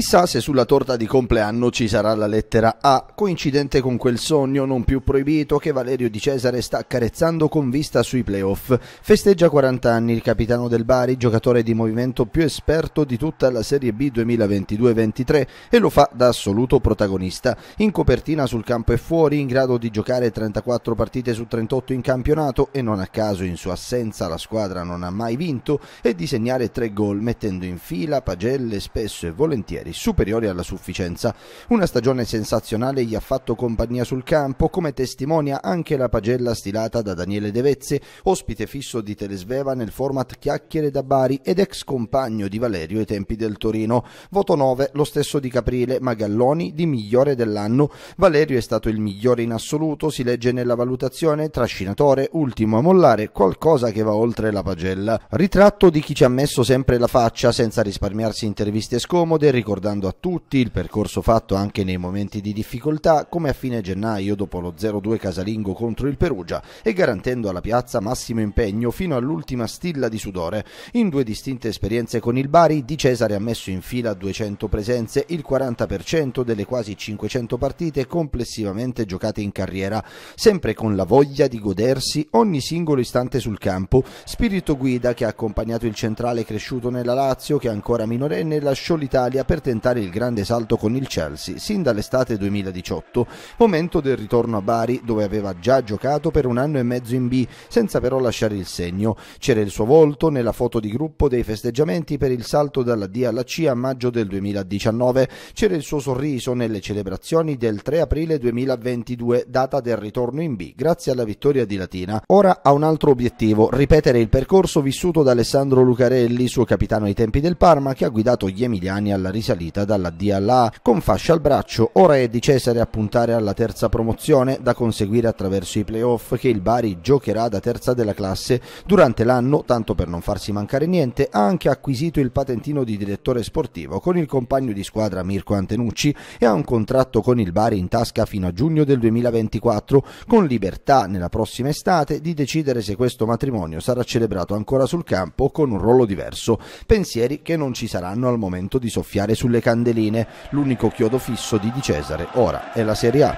Chissà se sulla torta di compleanno ci sarà la lettera A, coincidente con quel sogno non più proibito che Valerio Di Cesare sta accarezzando con vista sui playoff. Festeggia 40 anni il capitano del Bari, giocatore di movimento più esperto di tutta la Serie B 2022-23 e lo fa da assoluto protagonista. In copertina sul campo e fuori, in grado di giocare 34 partite su 38 in campionato e non a caso in sua assenza la squadra non ha mai vinto e di segnare tre gol mettendo in fila pagelle spesso e volentieri titolari, superiori alla sufficienza. Una stagione sensazionale gli ha fatto compagnia sul campo, come testimonia anche la pagella stilata da Daniele Devezzi, ospite fisso di Telesveva nel format Chiacchiere da Bari ed ex compagno di Valerio ai tempi del Torino. Voto 9, lo stesso di Caprile, ma Galloni di migliore dell'anno. Valerio è stato il migliore in assoluto, si legge nella valutazione, trascinatore, ultimo a mollare, qualcosa che va oltre la pagella. Ritratto di chi ci ha messo sempre la faccia senza risparmiarsi interviste scomode, ricordando ricordando a tutti il percorso fatto anche nei momenti di difficoltà, come a fine gennaio dopo lo 0-2 casalingo contro il Perugia e garantendo alla piazza massimo impegno fino all'ultima stilla di sudore. In due distinte esperienze con il Bari, Di Cesare ha messo in fila 200 presenze, il 40% delle quasi 500 partite complessivamente giocate in carriera, sempre con la voglia di godersi ogni singolo istante sul campo, spirito guida che ha accompagnato il centrale cresciuto nella Lazio che ancora minorenne lasciò l'Italia per tenere tentare il grande salto con il Chelsea sin dall'estate 2018, momento del ritorno a Bari dove aveva già giocato per un anno e mezzo in B senza però lasciare il segno. C'era il suo volto nella foto di gruppo dei festeggiamenti per il salto dalla D alla C a maggio del 2019, c'era il suo sorriso nelle celebrazioni del 3 aprile 2022, data del ritorno in B grazie alla vittoria di Latina. Ora ha un altro obiettivo, ripetere il percorso vissuto da Alessandro Lucarelli, suo capitano ai tempi del Parma, che ha guidato gli emiliani alla riserva risalita dalla DLA, con fascia al braccio. Ora è di Cesare a puntare alla terza promozione da conseguire attraverso i playoff che il Bari giocherà da terza della classe. Durante l'anno, tanto per non farsi mancare niente, ha anche acquisito il patentino di direttore sportivo con il compagno di squadra Mirko Antenucci e ha un contratto con il Bari in tasca fino a giugno del 2024, con libertà nella prossima estate di decidere se questo matrimonio sarà celebrato ancora sul campo o con un ruolo diverso. Pensieri che non ci saranno al momento di soffiare sulle candeline, l'unico chiodo fisso di Di Cesare ora è la Serie A.